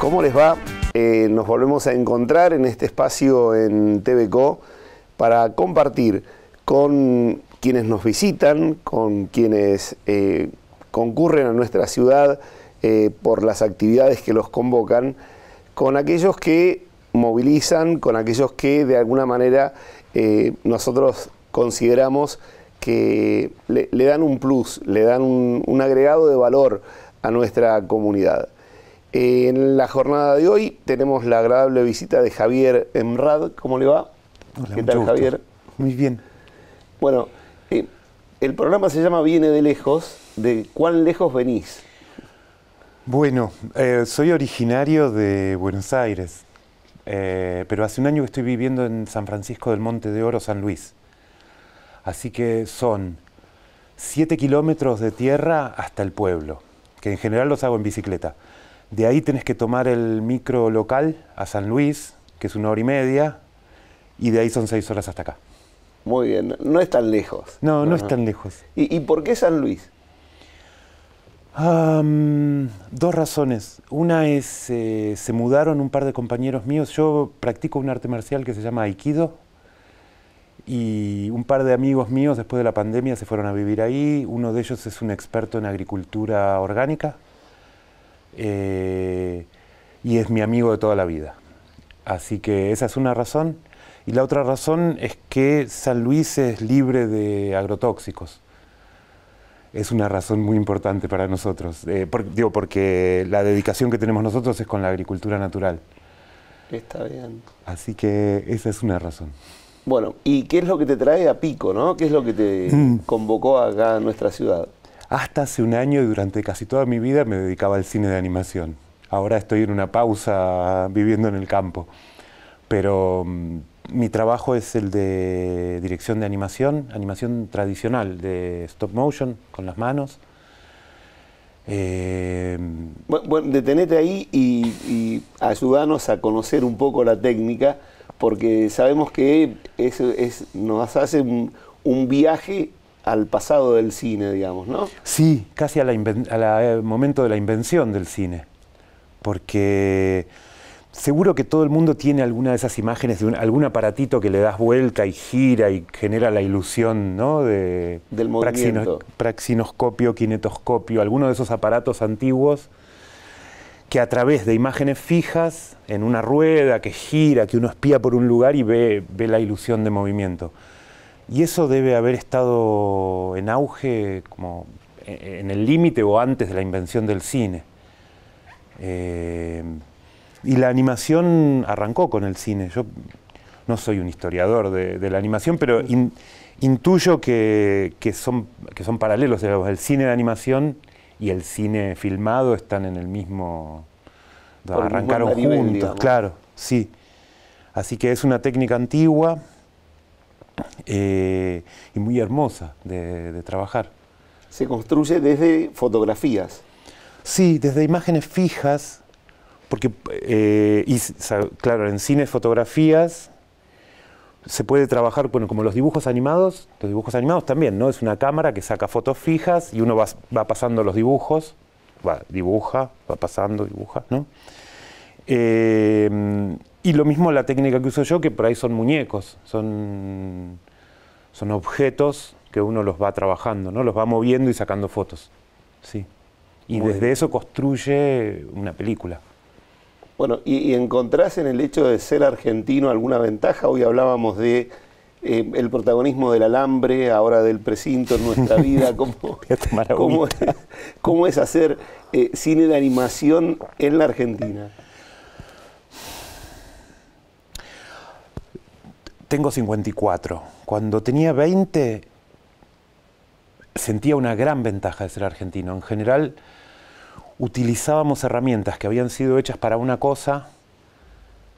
¿Cómo les va? Eh, nos volvemos a encontrar en este espacio en TVCO para compartir con quienes nos visitan, con quienes eh, concurren a nuestra ciudad eh, por las actividades que los convocan, con aquellos que movilizan, con aquellos que de alguna manera nosotros consideramos que le, dan un plus, le dan un agregado de valor a nuestra comunidad. En la jornada de hoy tenemos la agradable visita de Javier Emrad. ¿Cómo le va? ¿Qué tal, Javier? Muy bien. Bueno, eh, el programa se llama Viene de lejos. ¿De cuán lejos venís? Bueno, eh, soy originario de Buenos Aires, eh, pero hace un año que estoy viviendo en San Francisco del Monte de Oro, San Luis. Así que son 7 kilómetros de tierra hasta el pueblo, que en general los hago en bicicleta. De ahí tenés que tomar el micro local a San Luis, que es una hora y media, y de ahí son seis horas hasta acá. Muy bien, no es tan lejos. No, no es tan lejos. ¿Y, por qué San Luis? dos razones. Una es, que eh, se mudaron un par de compañeros míos. Yo practico un arte marcial que se llama Aikido. Y un par de amigos míos después de la pandemia se fueron a vivir ahí. Uno de ellos es un experto en agricultura orgánica eh, y es mi amigo de toda la vida. Así que esa es una razón. Y la otra razón es que San Luis es libre de agrotóxicos. Es una razón muy importante para nosotros. Eh, digo, porque la dedicación que tenemos nosotros es con la agricultura natural. Está bien. Así que esa es una razón. Bueno, ¿y qué es lo que te trae a Pico, no? ¿Qué es lo que te mm. convocó acá a nuestra ciudad? Hasta hace un año y durante casi toda mi vida me dedicaba al cine de animación. Ahora estoy en una pausa viviendo en el campo. Pero mm, mi trabajo es el de dirección de animación, animación tradicional, de stop motion, con las manos. Em, bueno, detenete ahí y, ayúdanos ayudanos a conocer un poco la técnica, porque sabemos que eso nos hace un, un viaje al pasado del cine, digamos, ¿no? Sí, casi al eh, momento de la invención del cine, porque seguro que todo el mundo tiene alguna de esas imágenes de algún aparatito que le das vuelta y gira y genera la ilusión, ¿no? De del movimiento. praxinoscopio, kinetoscopio, alguno de esos aparatos antiguos que a través de imágenes fijas, en una rueda que gira, que uno espía por un lugar y ve, ve la ilusión de movimiento. Y eso debe haber estado en auge como e, e, en el límite o antes de la invención del cine. Eh, y la animación arrancó con el cine. Yo no soy un historiador de, la animación, pero intuyo que, son, paralelos. El cine de animación y el cine filmado están en el mismo... arrancaron juntos, claro, sí. Así que es una técnica antigua eh, y muy hermosa de, trabajar. Se construye desde fotografías. Sí, desde imágenes fijas, porque, eh, claro, en cines fotografías se puede trabajar, bueno, como los dibujos animados, los dibujos animados también, ¿no? Es una cámara que saca fotos fijas y uno va, va pasando los dibujos, va, dibuja, va pasando, dibuja, ¿no? Eh, y lo mismo la técnica que uso yo, que por ahí son muñecos, son, son objetos que uno los va trabajando, ¿no? Los va moviendo y sacando fotos. Sí. Y desde eso construye una película. Bueno, y, encontrás en el hecho de ser argentino alguna ventaja? Hoy hablábamos de eh, el protagonismo del alambre, ahora del precinto en nuestra vida. ¿Cómo, cómo, cómo es hacer eh, cine de animación en la Argentina? tengo 54. Cuando tenía 20 sentía una gran ventaja de ser argentino. En general utilizábamos herramientas que habían sido hechas para una cosa,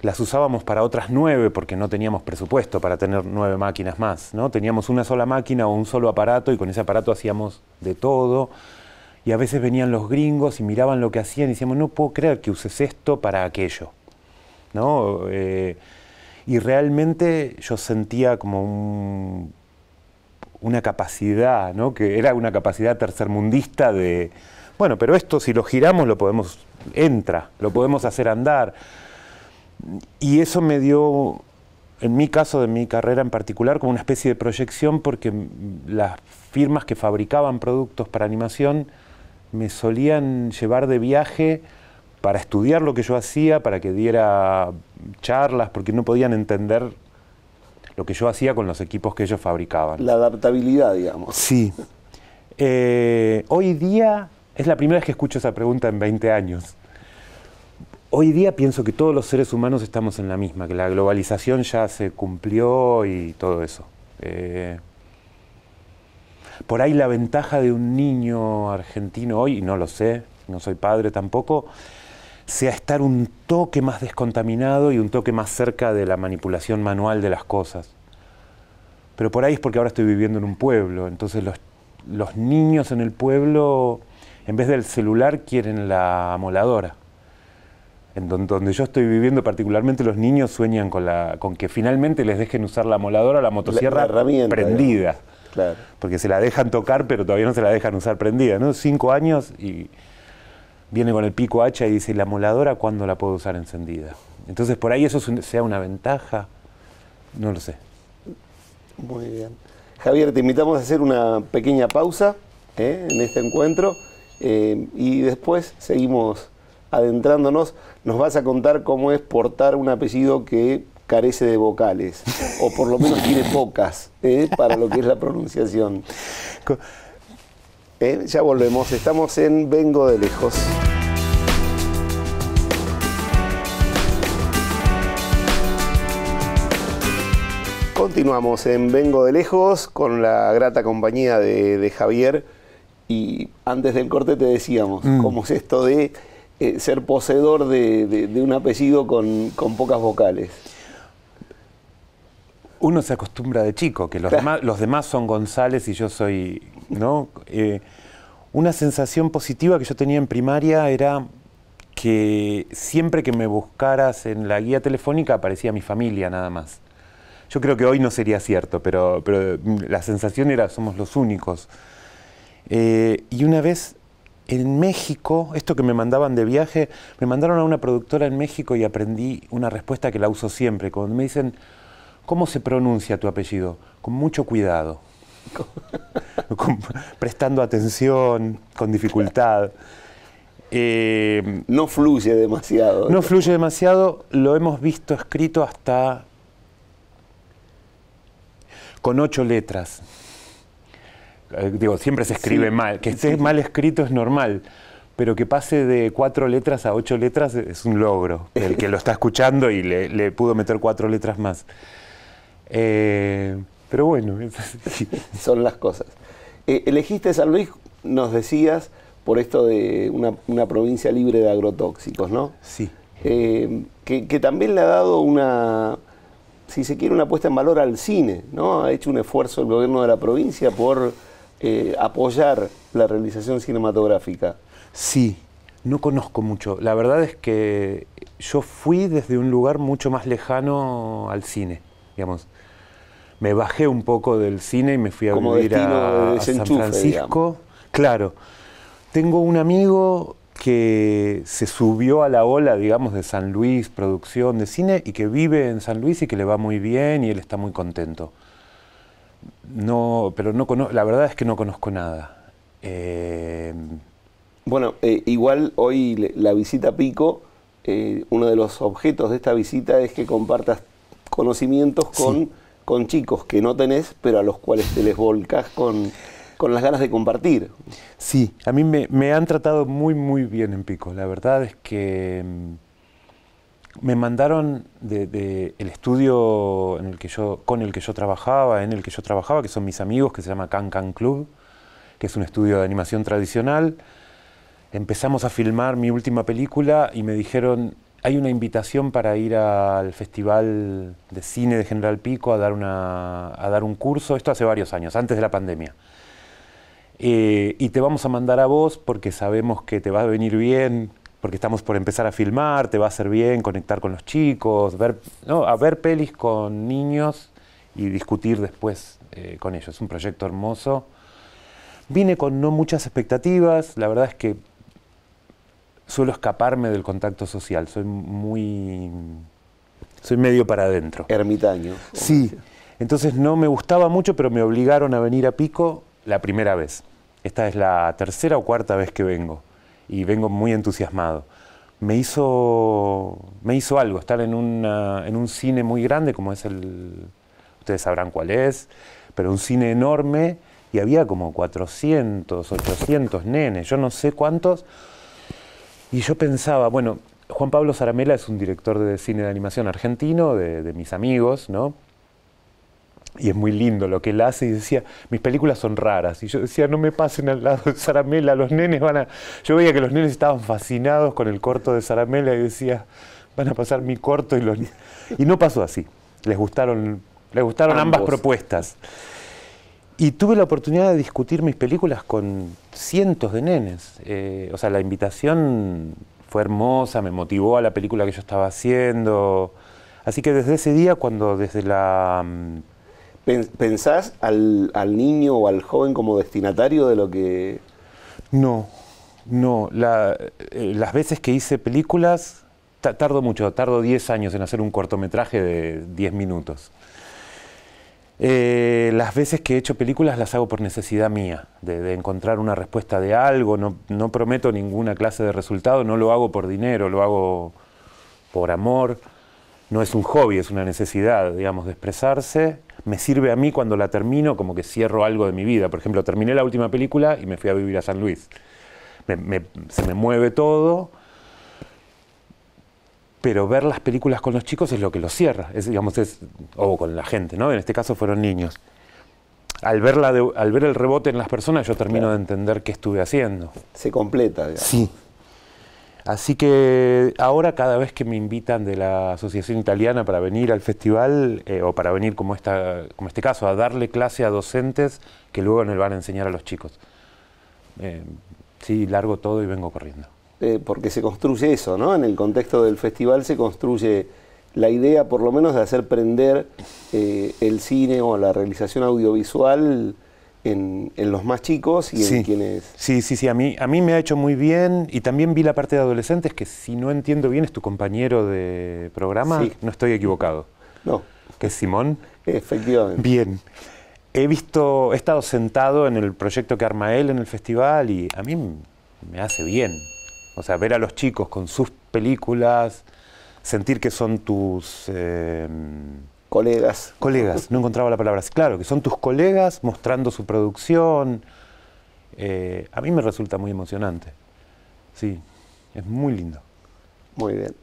las usábamos para otras nueve porque no teníamos presupuesto para tener nueve máquinas más, ¿no? Teníamos una sola máquina o un solo aparato y con ese aparato hacíamos de todo. Y a veces venían los gringos y miraban lo que hacían y decíamos, no puedo creer que uses esto para aquello, ¿no? Eh, y realmente yo sentía como una capacidad, ¿no? que era una capacidad tercermundista de, bueno, pero esto si lo giramos lo podemos, entra, lo podemos hacer andar. Y eso me dio, en mi caso de mi carrera en particular, como una especie de proyección porque las firmas que fabricaban productos para animación me solían llevar de viaje para estudiar lo que yo hacía, para que diera charlas, porque no podían entender lo que yo hacía con los equipos que ellos fabricaban. La adaptabilidad, digamos. Sí. Eh, hoy día es la primera vez que escucho esa pregunta en 20 años. Hoy día pienso que todos los seres humanos estamos en la misma, que la globalización ya se cumplió y todo eso. Eh, por ahí la ventaja de un niño argentino hoy, y no lo sé, no soy padre tampoco, sea estar un toque más descontaminado y un toque más cerca de la manipulación manual de las cosas. Pero por ahí es porque ahora estoy viviendo en un pueblo, entonces los, los niños en el pueblo, en vez del celular, quieren la amoladora. En donde yo estoy viviendo particularmente, los niños sueñan con, la, con que finalmente les dejen usar la amoladora, la motosierra prendida. Claro. Porque se la dejan tocar, pero todavía no se la dejan usar prendida. ¿no? Cinco años y viene con el pico hacha y dice, ¿la moladora cuándo la puedo usar encendida? Entonces, por ahí eso sea una ventaja, no lo sé. Muy bien. Javier, te invitamos a hacer una pequeña pausa ¿eh? en este encuentro eh, y después seguimos adentrándonos. Nos vas a contar cómo es portar un apellido que carece de vocales, o por lo menos tiene pocas, ¿eh? para lo que es la pronunciación. ¿Eh? Ya volvemos, estamos en Vengo de Lejos. Continuamos en Vengo de Lejos con la grata compañía de, Javier. Y antes del corte te decíamos mm. cómo es esto de eh, ser poseedor de, un apellido con, pocas vocales uno se acostumbra de chico, que los demás son González y yo soy eh, una sensación positiva que yo tenía en primaria era que siempre que me buscaras en la guía telefónica aparecía mi familia nada más. Yo creo que hoy no sería cierto, pero, la sensación era somos los únicos. Eh, y una vez en México, esto que me mandaban de viaje, me mandaron a una productora en México y aprendí una respuesta que la uso siempre. Cuando me dicen, ¿cómo se pronuncia tu apellido? Con mucho cuidado. prestando atención, con dificultad. Eh, no fluye demasiado. No fluye demasiado, lo hemos visto escrito hasta con ocho letras. Eh, digo, siempre se escribe mal. Que esté mal escrito es normal, pero que pase de cuatro letras a ocho letras es un logro. El que lo está escuchando y le, le pudo meter cuatro letras más. Eh, pero bueno, son las cosas. Eh, elegiste San Luis, nos decías, por esto de una, provincia libre de agrotóxicos, ¿no? Sí. Eh, que, también le ha dado una, si se quiere, una puesta en valor al cine, ¿no? Ha hecho un esfuerzo el gobierno de la provincia por eh, apoyar la realización cinematográfica. Sí, no conozco mucho. La verdad es que yo fui desde un lugar mucho más lejano al cine, digamos me bajé un poco del cine y me fui a vivir a, San Francisco. Claro. Tengo un amigo que se subió a la ola, digamos, de San Luis, producción de cine, y que vive en San Luis y que le va muy bien y él está muy contento. No, pero no conozco, la verdad es que no conozco nada. Eh, bueno, eh, igual hoy la visita a Pico, eh, uno de los objetos de esta visita es que compartas conocimientos con con chicos que no tenés, pero a los cuales te les volcas con, las ganas de compartir. Sí, a mí me, han tratado muy, muy bien en Pico. La verdad es que mm, me mandaron del el estudio en el que yo, con el que yo trabajaba, en el que yo trabajaba, que son mis amigos, que se llama Can Can Club, que es un estudio de animación tradicional. Empezamos a filmar mi última película y me dijeron, hay una invitación para ir al Festival de Cine de General Pico a dar, a dar un curso, esto hace varios años, antes de la pandemia. Eh, y te vamos a mandar a vos porque sabemos que te va a venir bien, porque estamos por empezar a filmar, te va a hacer bien conectar con los chicos, ver, a ver pelis con niños y discutir después eh, con ellos. Es un proyecto hermoso. Vine con no muchas expectativas, la verdad es que suelo escaparme del contacto social, soy muy... soy medio para adentro. Ermitaño. Sí, entonces no me gustaba mucho, pero me obligaron a venir a Pico la primera vez. Esta es la tercera o cuarta vez que vengo y vengo muy entusiasmado. Me hizo, me hizo algo estar en, en un cine muy grande como es el... Ustedes sabrán cuál es, pero un cine enorme y había como 400, 800 nenes, yo no sé cuántos, y yo pensaba, bueno, Juan Pablo Zaramela es un director de cine de animación argentino, de, mis amigos, ¿no? Y es muy lindo lo que él hace. Y decía, mis películas son raras. Y yo decía, no me pasen al lado de Zaramela, los nenes van a. Yo veía que los nenes estaban fascinados con el corto de Zaramela y decía, van a pasar mi corto y Y no pasó así. Les gustaron, les gustaron ambas propuestas. Y tuve la oportunidad de discutir mis películas con cientos de nenes. Eh, o sea, la invitación fue hermosa, me motivó a la película que yo estaba haciendo. Así que desde ese día, cuando desde la... Mm, ¿Pensás al, niño o al joven como destinatario de lo que...? No, no. Eh, las veces que hice películas, tardo mucho, tardo 10 años en hacer un cortometraje de 10 minutos. Eh, las veces que he hecho películas las hago por necesidad mía, de, encontrar una respuesta de algo, no, prometo ninguna clase de resultado, no lo hago por dinero, lo hago por amor, no es un hobby, es una necesidad, digamos, de expresarse. Me sirve a mí cuando la termino como que cierro algo de mi vida. Por ejemplo, terminé la última película y me fui a vivir a San Luis. se me mueve todo pero ver las películas con los chicos es lo que los cierra, digamos, es, o con la gente, ¿no? En este caso fueron niños. Al ver, al ver el rebote en las personas, yo termino de entender qué estuve haciendo. Se completa, digamos. Sí. Así que ahora cada vez que me invitan de la Asociación Italiana para venir al festival, eh, o para venir como, como este caso, a darle clase a docentes que luego nos van a enseñar a los chicos. Eh, sí, largo todo y vengo corriendo. Este, porque se construye eso, ¿no? En el contexto del festival se construye la idea, por lo menos, de hacer prender eh, el cine o la realización audiovisual en, los más chicos y en quienes... Sí, sí, sí, a mí, a mí me ha hecho muy bien y también vi la parte de adolescentes que si no entiendo bien es tu compañero de programa, no estoy equivocado. No. Que es Simón. Efectivamente. Bien. He visto, he estado sentado en el proyecto que arma él en el festival y a mí me hace bien. O sea, ver a los chicos con sus películas, sentir que son tus... Em, colegas. Colegas, no encontraba la palabra. Claro, que son tus colegas mostrando su producción. Eh, a mí me resulta muy emocionante. Sí, es muy lindo. Muy bien.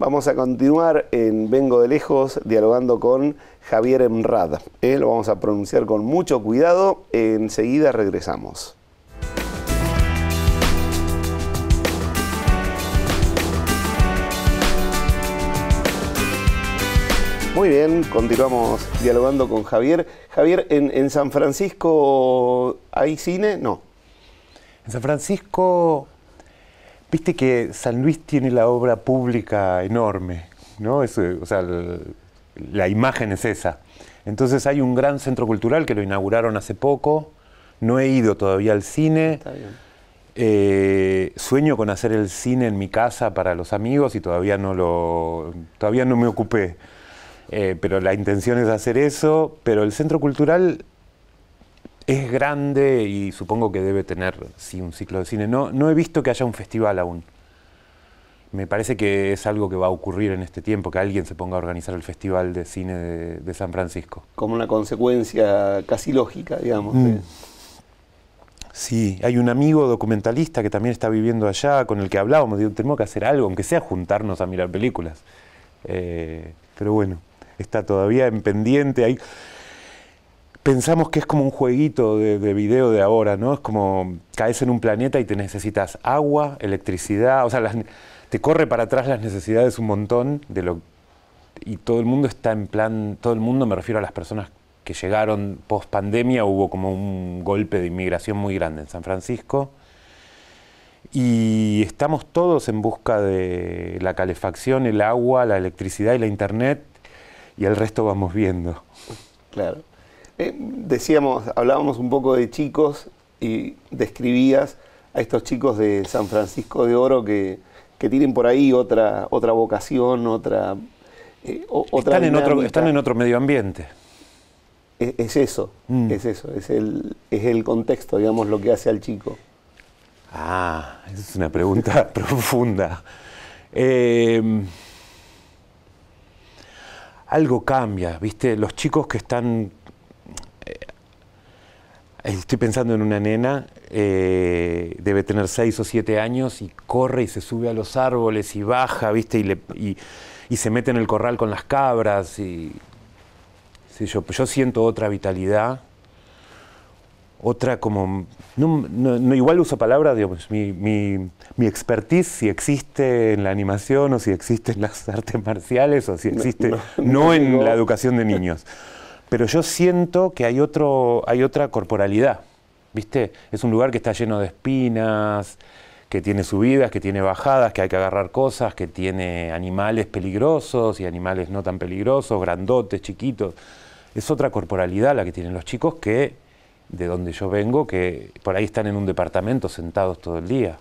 Vamos a continuar en Vengo de Lejos dialogando con Javier Emrad. lo vamos a pronunciar con mucho cuidado. Enseguida regresamos. Muy bien, continuamos dialogando con Javier. Javier, ¿en, San Francisco hay cine? No. En San Francisco, viste que San Luis tiene la obra pública enorme, ¿no? Eh, o sea, la imagen es esa. Entonces hay un gran centro cultural que lo inauguraron hace poco. No he ido todavía al cine. Eh, sueño con hacer el cine en mi casa para los amigos y todavía no lo todavía no me ocupé. Eh, pero la intención es hacer eso, pero el centro cultural es grande y supongo que debe tener un ciclo de cine. No, no he visto que haya un festival aún. Me parece que es algo que va a ocurrir en este tiempo, que alguien se ponga a organizar el Festival de Cine de, San Francisco. Como una consecuencia casi lógica, digamos. Mm. Sí, hay un amigo documentalista que también está viviendo allá, con el que hablábamos, digo, tenemos que hacer algo, aunque sea juntarnos a mirar películas. Eh, pero bueno está todavía en pendiente. pensamos que es como un jueguito de, video de ahora, ¿no? Es como caes en un planeta y te necesitas agua, electricidad, o sea, te corre para atrás las necesidades un montón de lo y todo el mundo está en plan, todo el mundo me refiero a las personas que llegaron post pandemia, hubo como un golpe de inmigración muy grande en San Francisco. Y estamos todos en busca de la calefacción, el agua, la electricidad y la internet y el resto vamos viendo. Claro. Eh, decíamos, hablábamos un poco de chicos y describías a estos chicos de San Francisco de Oro que, que tienen por ahí otra, otra vocación, otra, eh, otra están, en otro, están en otro medio ambiente. E, es, eso, mm. es eso, es el, es el contexto, digamos, lo que hace al chico. Ah, es una pregunta profunda. Eh, algo cambia, ¿viste? Los chicos que están... Eh, eh, estoy pensando en una nena, eh, debe tener seis o siete años y corre y se sube a los árboles y baja, ¿viste? Y, le, y se mete en el corral con las cabras y... Sí, yo, yo siento otra vitalidad otra como, no, igual uso palabras, digamos, pues, mi, expertise, si existe en la animación o si existe en las artes marciales o si existe, no, no en la educación de niños. Pero yo siento que hay, otro, hay otra corporalidad, ¿viste? Es un lugar que está lleno de espinas, que tiene subidas, que tiene bajadas, que hay que agarrar cosas, que tiene animales peligrosos y animales no tan peligrosos, grandotes, chiquitos. Es otra corporalidad la que tienen los chicos que de donde yo vengo, que por ahí están en un departamento sentados todo el día.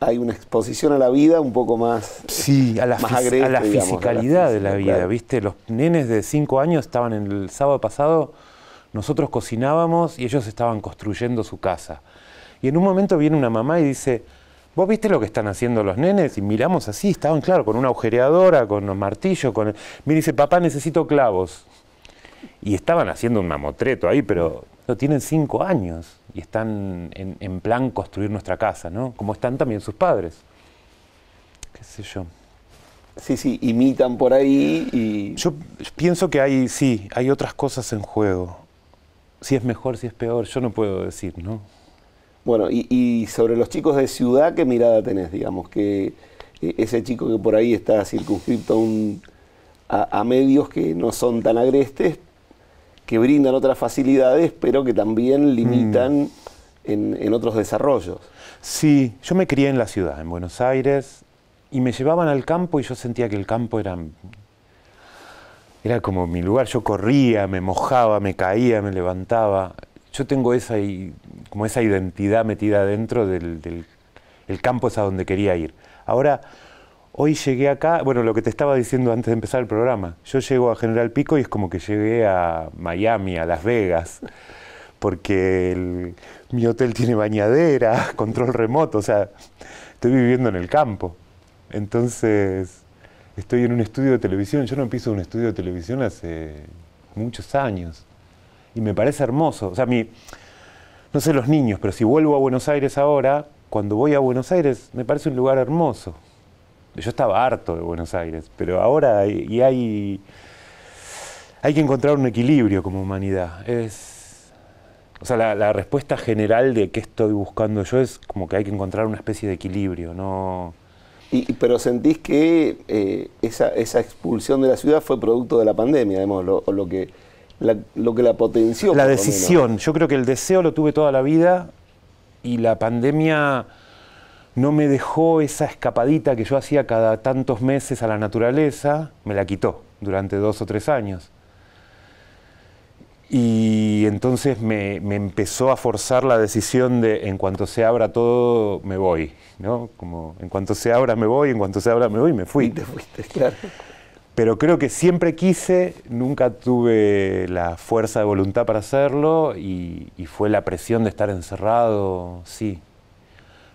Hay una exposición a la vida un poco más. Sí, a la, la fisicalidad de la vida, ¿viste? Los nenes de cinco años estaban el sábado pasado, nosotros cocinábamos y ellos estaban construyendo su casa. Y en un momento viene una mamá y dice, ¿Vos viste lo que están haciendo los nenes? Y miramos así, estaban, claro, con una agujereadora, con un martillo, con... Mira, dice, papá, necesito clavos y estaban haciendo un mamotreto ahí, pero no, tienen cinco años y están en, plan construir nuestra casa, ¿no? Como están también sus padres. Qué sé yo. Sí, sí, imitan por ahí y... Yo pienso que hay, sí, hay otras cosas en juego. Si es mejor, si es peor, yo no puedo decir, ¿no? Bueno, y, sobre los chicos de ciudad, ¿qué mirada tenés, digamos? Que e, ese chico que por ahí está circunscrito a, a medios que no son tan agrestes, que brindan otras facilidades, pero que también mm. limitan en, otros desarrollos. Sí, yo me crié en la ciudad, en Buenos Aires, y me llevaban al campo y yo sentía que el campo era, era como mi lugar. Yo corría, me mojaba, me caía, me levantaba. Yo tengo esa, como esa identidad metida dentro del, campo es a donde quería ir. Ahora Hoy llegué acá, bueno, lo que te estaba diciendo antes de empezar el programa, yo llego a General Pico y es como que llegué a Miami, a Las Vegas, porque mi hotel tiene bañadera, control remoto, o sea, estoy viviendo en el campo. Entonces, estoy en un estudio de televisión, yo no empiezo un estudio de televisión hace muchos años, y me parece hermoso, o sea, no sé los niños, pero si vuelvo a Buenos Aires ahora, cuando voy a Buenos Aires, me parece un lugar hermoso. Yo estaba harto de Buenos Aires, pero ahora y hay, hay que encontrar un equilibrio como humanidad. Es, o sea, la, respuesta general de qué estoy buscando yo es como que hay que encontrar una especie de equilibrio, ¿no? Y, pero sentís que eh, esa, expulsión de la ciudad fue producto de la pandemia, digamos, lo, lo que, lo que la potenció. La decisión, yo creo que el deseo lo tuve toda la vida y la pandemia no me dejó esa escapadita que yo hacía cada tantos meses a la naturaleza, me la quitó durante dos o tres años. Y entonces me, empezó a forzar la decisión de en cuanto se abra todo, me voy. ¿no? Como en cuanto se abra, me voy, en cuanto se abra, me voy, me fui. te fuiste, claro. Pero creo que siempre quise, nunca tuve la fuerza de voluntad para hacerlo y fue la presión de estar encerrado, sí,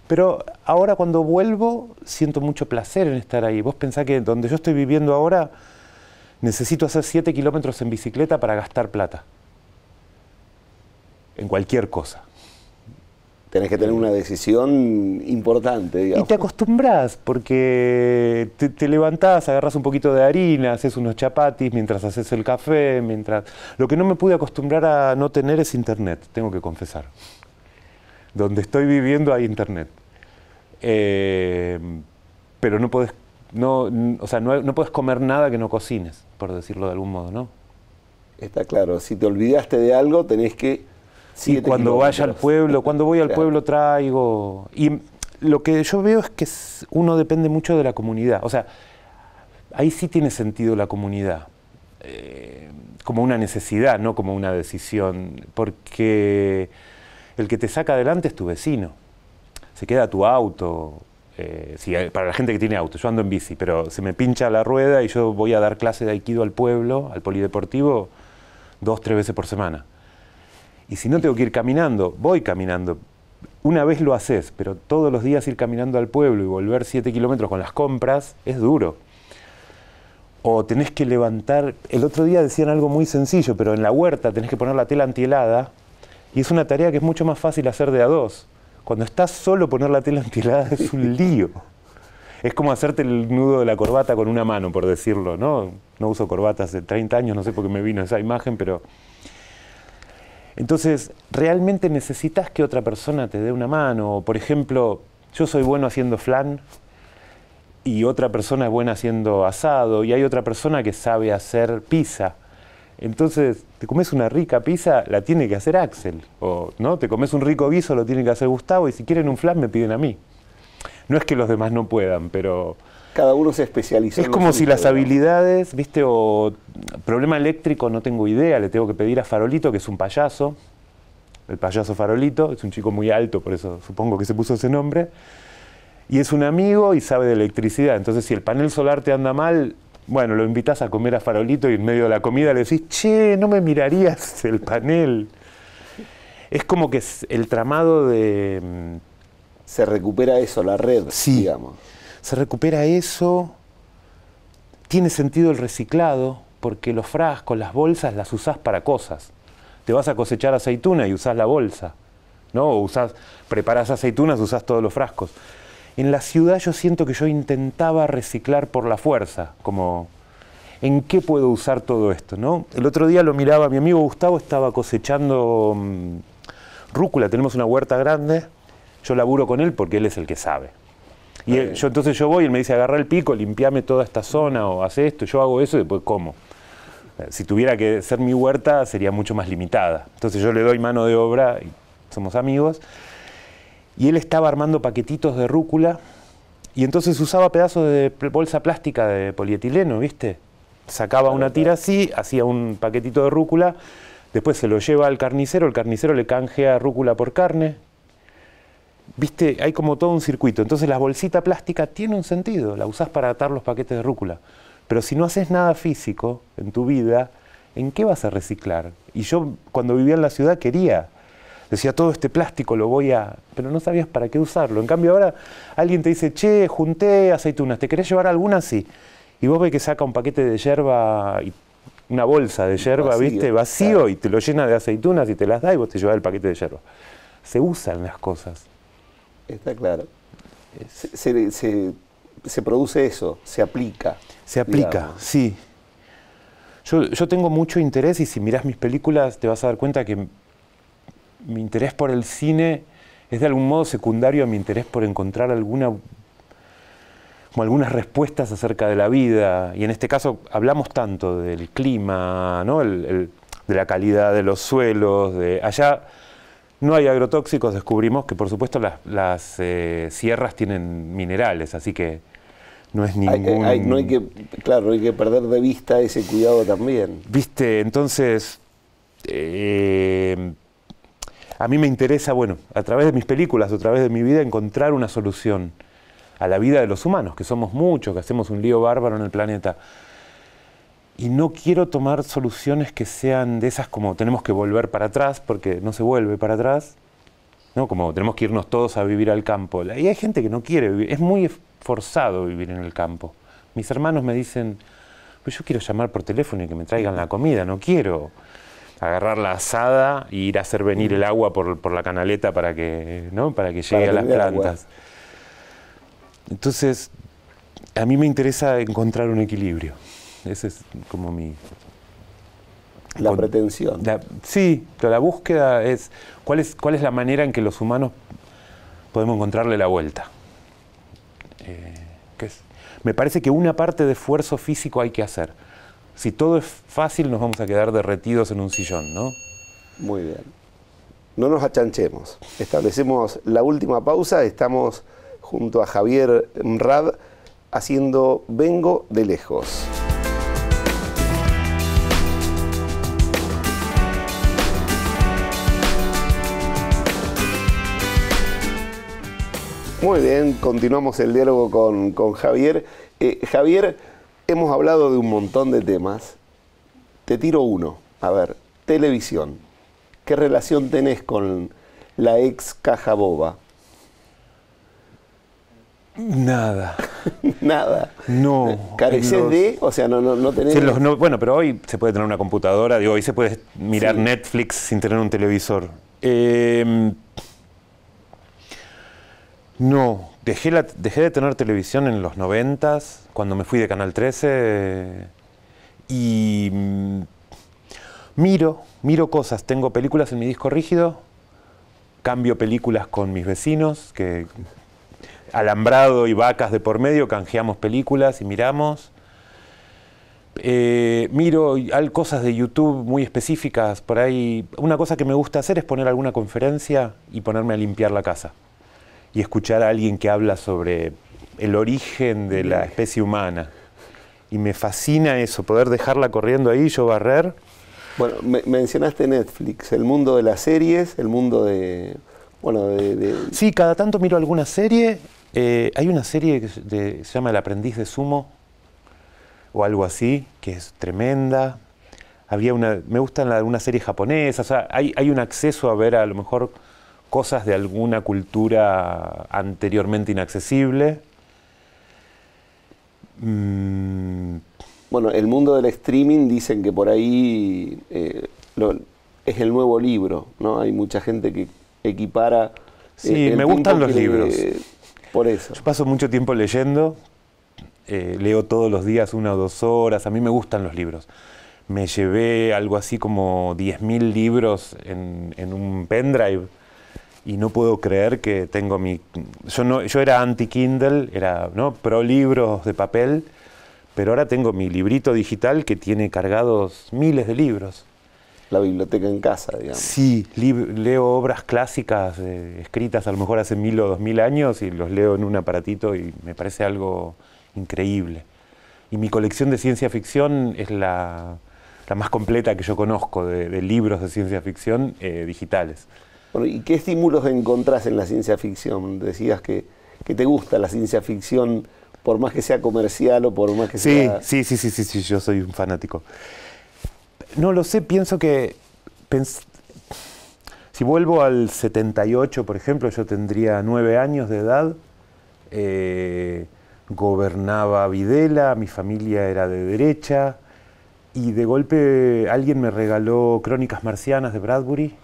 pero ahora cuando vuelvo siento mucho placer en estar ahí. Vos pensás que donde yo estoy viviendo ahora necesito hacer 7 kilómetros en bicicleta para gastar plata. En cualquier cosa. Tenés que tener una eh. decisión importante, digamos. Y te acostumbras, porque te, levantás, agarras un poquito de harina, haces unos chapatis mientras haces el café, mientras. Lo que no me pude acostumbrar a no tener es internet, tengo que confesar donde estoy viviendo hay internet. Eh, pero no puedes, no, no, comer nada que no cocines, por decirlo de algún modo, ¿no? Está claro, si te olvidaste de algo tenés que... Sí, cuando vaya al pueblo, cuando voy al pueblo traigo... Y lo que yo veo es que uno depende mucho de la comunidad, o sea, ahí sí tiene sentido la comunidad, eh, como una necesidad, no como una decisión, porque el que te saca adelante es tu vecino. Se queda tu auto. Eh, para la gente que tiene auto, yo ando en bici, pero se me pincha la rueda y yo voy a dar clase de aikido al pueblo, al polideportivo, dos, tres veces por semana. Y si no tengo que ir caminando, voy caminando. Una vez lo haces, pero todos los días ir caminando al pueblo y volver siete kilómetros con las compras es duro o tenés que levantar. El otro día decían algo muy sencillo, pero en la huerta tenés que poner la tela antihelada y es una tarea que es mucho más fácil hacer de a dos. Cuando estás solo, poner la tela entilada es un lío. Es como hacerte el nudo de la corbata con una mano, por decirlo, ¿no? No uso corbata hace 30 años, no sé por qué me vino esa imagen, pero... Entonces, realmente necesitas que otra persona te dé una mano. Por ejemplo, yo soy bueno haciendo flan y otra persona es buena haciendo asado y hay otra persona que sabe hacer pizza entonces, te comes una rica pizza, la tiene que hacer Axel. O, ¿no? Te comes un rico guiso, lo tiene que hacer Gustavo. Y si quieren un flash, me piden a mí. No es que los demás no puedan, pero. Cada uno se especializa. Es como si las habilidades, viste, o problema eléctrico, no tengo idea, le tengo que pedir a Farolito, que es un payaso. El payaso Farolito, es un chico muy alto, por eso supongo que se puso ese nombre. Y es un amigo y sabe de electricidad. Entonces, si el panel solar te anda mal, bueno, lo invitas a comer a Farolito y en medio de la comida le decís, che, no me mirarías el panel. Es como que el tramado de... Mm, Se recupera eso, la red, sí, digamos. Se recupera eso, tiene sentido el reciclado, porque los frascos, las bolsas las usás para cosas. Te vas a cosechar aceituna y usás la bolsa. ¿no? Usás, preparás aceitunas, usás todos los frascos. En la ciudad yo siento que yo intentaba reciclar por la fuerza, como ¿en qué puedo usar todo esto? ¿no? El otro día lo miraba, mi amigo Gustavo estaba cosechando mm, rúcula, tenemos una huerta grande, yo laburo con él porque él es el que sabe. Y entonces yo voy y él me dice, agarra el pico, limpiame toda esta zona o hace esto, yo hago eso y después como. Eh, si tuviera que ser mi huerta sería mucho más limitada. Entonces yo le doy mano de obra y somos amigos y él estaba armando paquetitos de rúcula y entonces usaba pedazos de bolsa plástica de polietileno, ¿viste? Sacaba una tira así, hacía un paquetito de rúcula, después se lo lleva al carnicero, el carnicero le canjea rúcula por carne. ¿Viste? Hay como todo un circuito. Entonces la bolsita plástica tiene un sentido, la usás para atar los paquetes de rúcula. Pero si no haces nada físico en tu vida, ¿en qué vas a reciclar? Y yo cuando vivía en la ciudad quería Decía, todo este plástico lo voy a... Pero no sabías para qué usarlo. En cambio ahora alguien te dice, che, junté aceitunas, ¿te querés llevar alguna? Sí. Y vos ves que saca un paquete de yerba, y una bolsa de yerba, ¿viste? Vacío y te lo llena de aceitunas y te las da y vos te llevas el paquete de yerba. Se usan las cosas. Está claro. Se, se, produce eso, se aplica. Se aplica, sí. Yo, yo tengo mucho interés y si mirás mis películas te vas a dar cuenta que mi interés por el cine es de algún modo secundario a mi interés por encontrar alguna como algunas respuestas acerca de la vida. Y en este caso hablamos tanto del clima, ¿no? de la calidad de los suelos, de allá no hay agrotóxicos, descubrimos que por supuesto las, eh, sierras tienen minerales, así que no es ningún... Eh, no hay que, claro, hay que perder de vista ese cuidado también. Viste, entonces... Eh, a mí me interesa, bueno, a través de mis películas, a través de mi vida, encontrar una solución a la vida de los humanos, que somos muchos, que hacemos un lío bárbaro en el planeta. Y no quiero tomar soluciones que sean de esas como tenemos que volver para atrás, porque no se vuelve para atrás, ¿no? como tenemos que irnos todos a vivir al campo. Y hay gente que no quiere vivir, es muy forzado vivir en el campo. Mis hermanos me dicen, pues yo quiero llamar por teléfono y que me traigan la comida, no quiero agarrar la asada e ir a hacer venir mm. el agua por, la canaleta para que, ¿no? para que llegue a las plantas. Entonces, a mí me interesa encontrar un equilibrio. Ese es como mi... La pretensión. Sí, sí, la búsqueda es ¿cuál, es la manera en que los humanos podemos encontrarle la vuelta. Eh, me parece que una parte de esfuerzo físico hay que hacer si todo es fácil nos vamos a quedar derretidos en un sillón, ¿no? Muy bien. No nos achanchemos. Establecemos la última pausa. Estamos junto a Javier Mrad haciendo Vengo de lejos. Muy bien, continuamos el diálogo con, con Javier. Eh, Javier, Hemos hablado de un montón de temas. Te tiro uno. A ver, televisión. ¿Qué relación tenés con la ex caja boba? Nada. Nada. No. ¿Careces de? O sea, no, no, no tenés. bueno, pero hoy se puede tener una computadora, digo, hoy se puede mirar Netflix sin tener un televisor. Eh, no, Dejé, de tener televisión en los 90 cuando me fui de Canal 13 y mm, miro, miro cosas. Tengo películas en mi disco rígido, cambio películas con mis vecinos, que alambrado y vacas de por medio, canjeamos películas y miramos. Eh, miro hay cosas de YouTube muy específicas, por ahí una cosa que me gusta hacer es poner alguna conferencia y ponerme a limpiar la casa y escuchar a alguien que habla sobre el origen de la especie humana. Y me fascina eso, poder dejarla corriendo ahí, yo barrer. Bueno, mencionaste Netflix, el mundo de las series, el mundo de... Bueno, de, Sí, cada tanto miro alguna serie. Eh, hay una serie que se llama El aprendiz de sumo, o algo así, que es tremenda. Había una, me gustan una serie japonesa. o sea, hay, hay un acceso a ver a lo mejor cosas de alguna cultura anteriormente inaccesible. Mm. Bueno, el mundo del streaming dicen que por ahí eh, es el nuevo libro, ¿no? Hay mucha gente que equipara. Eh, sí, me gustan los libros. por eso. Yo paso mucho tiempo leyendo, eh, leo todos los días una o dos horas, a mí me gustan los libros. Me llevé algo así como 10.000 libros en un pendrive y no puedo creer que tengo mi... Yo, yo era anti-Kindle, era pro libros de papel, pero ahora tengo mi librito digital que tiene cargados miles de libros. La biblioteca en casa, digamos. Sí, leo obras clásicas eh, escritas a lo mejor hace mil o dos mil años y los leo en un aparatito y me parece algo increíble. Y mi colección de ciencia ficción es la, la más completa que yo conozco de, libros de ciencia ficción eh, digitales. ¿y qué estímulos encontrás en la ciencia ficción? Decías que, te gusta la ciencia ficción, por más que sea comercial o por más que sea... Sí, sí, sí, sí, sí, yo soy un fanático. No lo sé, pienso que... si vuelvo al 78, por ejemplo, yo tendría nueve años de edad, eh, gobernaba Videla, mi familia era de derecha, y de golpe alguien me regaló Crónicas Marcianas de Bradbury,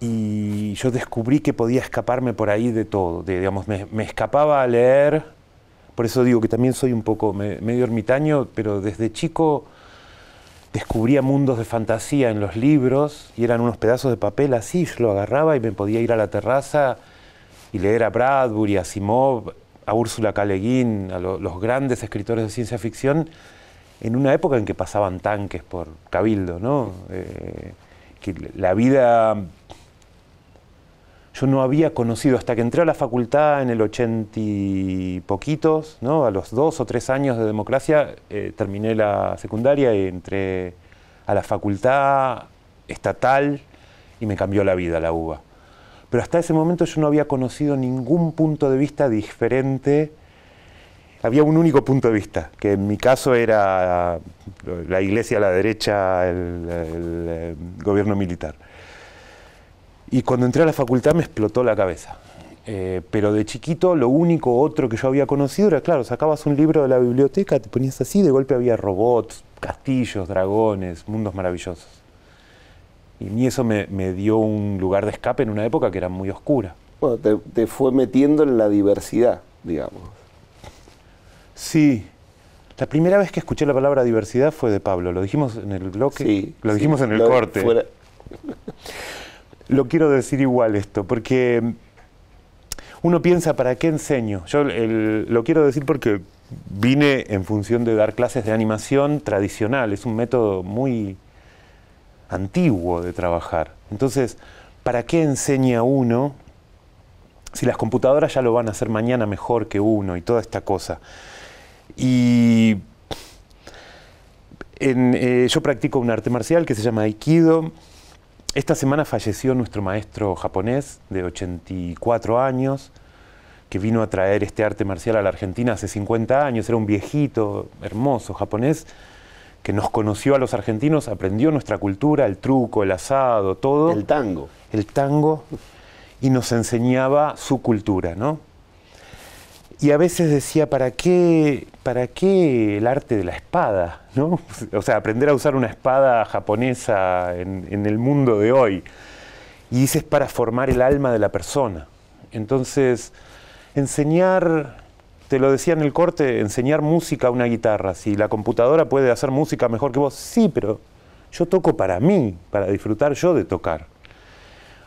y yo descubrí que podía escaparme por ahí de todo. digamos, me, escapaba a leer, por eso digo que también soy un poco medio ermitaño, pero desde chico descubría mundos de fantasía en los libros y eran unos pedazos de papel así, yo lo agarraba y me podía ir a la terraza y leer a Bradbury, a Simov, a Úrsula caleguín a los grandes escritores de ciencia ficción, en una época en que pasaban tanques por Cabildo, ¿no? Eh, que la vida yo no había conocido, hasta que entré a la facultad en el 80 y poquitos, ¿no? a los dos o tres años de democracia, eh, terminé la secundaria y entré a la facultad estatal y me cambió la vida la UBA. Pero hasta ese momento yo no había conocido ningún punto de vista diferente. Había un único punto de vista, que en mi caso era la iglesia a la derecha, el gobierno militar. Y cuando entré a la facultad me explotó la cabeza. Eh, pero de chiquito lo único otro que yo había conocido era, claro, sacabas un libro de la biblioteca, te ponías así, de golpe había robots, castillos, dragones, mundos maravillosos. Y eso me, dio un lugar de escape en una época que era muy oscura. Bueno, te, fue metiendo en la diversidad, digamos. Sí, la primera vez que escuché la palabra diversidad fue de Pablo. Lo dijimos en el bloque. Sí, lo dijimos en el corte. Fuera. lo quiero decir igual esto, porque uno piensa, ¿para qué enseño? Yo lo quiero decir porque vine en función de dar clases de animación tradicional, es un método muy antiguo de trabajar. Entonces, ¿para qué enseña uno si las computadoras ya lo van a hacer mañana mejor que uno y toda esta cosa? Y eh, yo practico un arte marcial que se llama Aikido esta semana falleció nuestro maestro japonés de 84 años, que vino a traer este arte marcial a la Argentina hace 50 años. Era un viejito hermoso japonés que nos conoció a los argentinos, aprendió nuestra cultura, el truco, el asado, todo. El tango. El tango. Y nos enseñaba su cultura, ¿no? y a veces decía, ¿para qué, ¿para el arte de la espada? ¿no? O sea, aprender a usar una espada japonesa en, el mundo de hoy. Y dices, para formar el alma de la persona. Entonces, enseñar te lo decía en el corte, enseñar música a una guitarra. Si la computadora puede hacer música mejor que vos, sí, pero yo toco para mí, para disfrutar yo de tocar.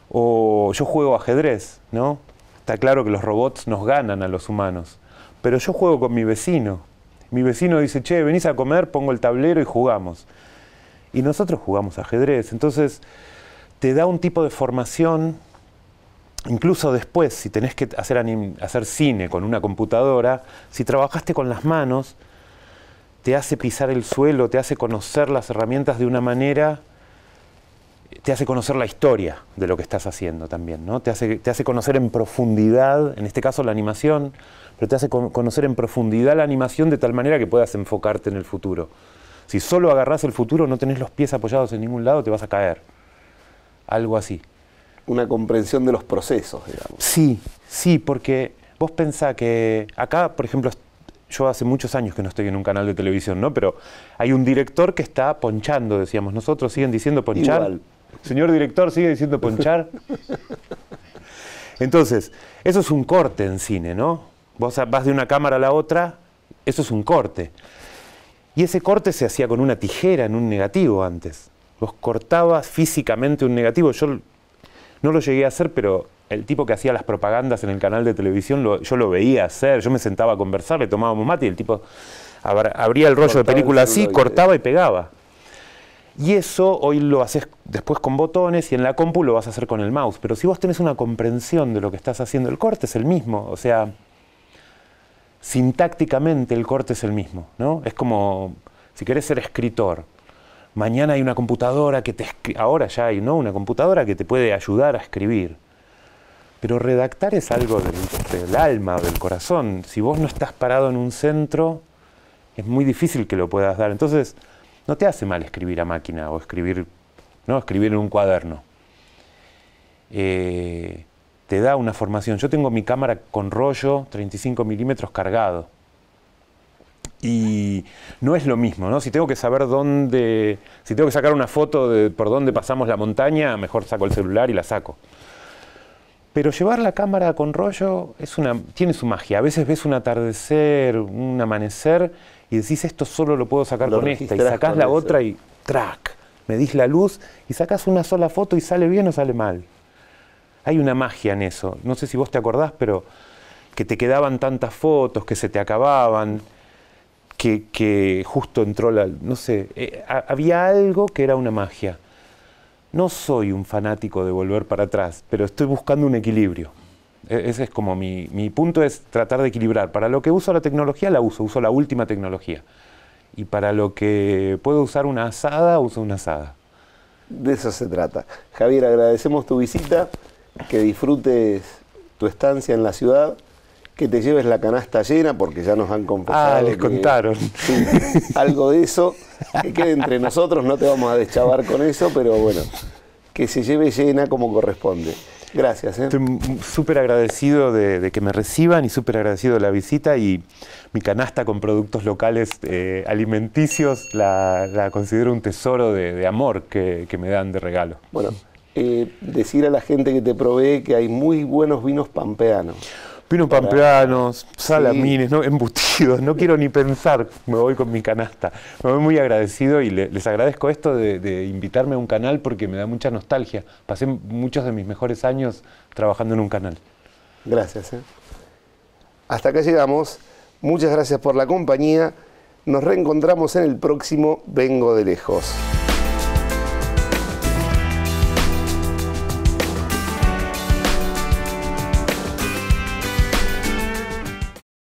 O yo juego ajedrez, ¿no? Está claro que los robots nos ganan a los humanos, pero yo juego con mi vecino. Mi vecino dice, che, venís a comer, pongo el tablero y jugamos. Y nosotros jugamos ajedrez. Entonces, te da un tipo de formación, incluso después, si tenés que hacer, hacer cine con una computadora, si trabajaste con las manos, te hace pisar el suelo, te hace conocer las herramientas de una manera te hace conocer la historia de lo que estás haciendo también, ¿no? Te hace, te hace conocer en profundidad, en este caso la animación, pero te hace conocer en profundidad la animación de tal manera que puedas enfocarte en el futuro. Si solo agarrás el futuro, no tenés los pies apoyados en ningún lado, te vas a caer. Algo así. Una comprensión de los procesos, digamos. Sí, sí, porque vos pensás que acá, por ejemplo, yo hace muchos años que no estoy en un canal de televisión, ¿no? Pero hay un director que está ponchando, decíamos nosotros, siguen diciendo ponchar. Señor director, sigue diciendo ponchar. Entonces, eso es un corte en cine, ¿no? Vos vas de una cámara a la otra, eso es un corte. Y ese corte se hacía con una tijera en un negativo antes. Vos cortabas físicamente un negativo. Yo no lo llegué a hacer, pero el tipo que hacía las propagandas en el canal de televisión, yo lo veía hacer, yo me sentaba a conversar, le tomábamos mate y el tipo abría el rollo de película así, cortaba y pegaba. Y eso hoy lo haces después con botones y en la compu lo vas a hacer con el mouse. Pero si vos tenés una comprensión de lo que estás haciendo, el corte es el mismo. O sea, sintácticamente el corte es el mismo. ¿no? Es como, si querés ser escritor, mañana hay una computadora que te... Ahora ya hay, ¿no? Una computadora que te puede ayudar a escribir. Pero redactar es algo del, del alma, del corazón. Si vos no estás parado en un centro, es muy difícil que lo puedas dar. Entonces no te hace mal escribir a máquina o escribir, ¿no? escribir en un cuaderno. Eh, te da una formación. Yo tengo mi cámara con rollo 35 milímetros cargado. Y no es lo mismo, ¿no? Si tengo que saber dónde, si tengo que sacar una foto de por dónde pasamos la montaña, mejor saco el celular y la saco. Pero llevar la cámara con rollo es una, tiene su magia. A veces ves un atardecer, un amanecer y decís esto solo lo puedo sacar con esta, y sacás la otra y Me medís la luz y sacás una sola foto y sale bien o sale mal. Hay una magia en eso. No sé si vos te acordás, pero que te quedaban tantas fotos, que se te acababan, que, que justo entró la... No sé, eh, había algo que era una magia. No soy un fanático de volver para atrás, pero estoy buscando un equilibrio. E, ese es como mi, punto, es tratar de equilibrar. Para lo que uso la tecnología, la uso, uso la última tecnología. Y para lo que puedo usar una asada, uso una asada. De eso se trata. Javier, agradecemos tu visita, que disfrutes tu estancia en la ciudad que te lleves la canasta llena, porque ya nos han confesado. Ah, les contaron. algo de eso, que quede entre nosotros, no te vamos a deschavar con eso, pero bueno, que se lleve llena como corresponde. Gracias. ¿eh? Estoy súper agradecido de, que me reciban y súper agradecido de la visita y mi canasta con productos locales eh, alimenticios la, considero un tesoro de, amor que, me dan de regalo. Bueno, eh, decir a la gente que te provee que hay muy buenos vinos pampeanos. Pino Pampeanos, salamines, ¿no? embutidos, no quiero ni pensar, me voy con mi canasta. Me voy muy agradecido y les agradezco esto de, invitarme a un canal porque me da mucha nostalgia. Pasé muchos de mis mejores años trabajando en un canal. Gracias. Eh. Hasta acá llegamos. Muchas gracias por la compañía. Nos reencontramos en el próximo Vengo de Lejos.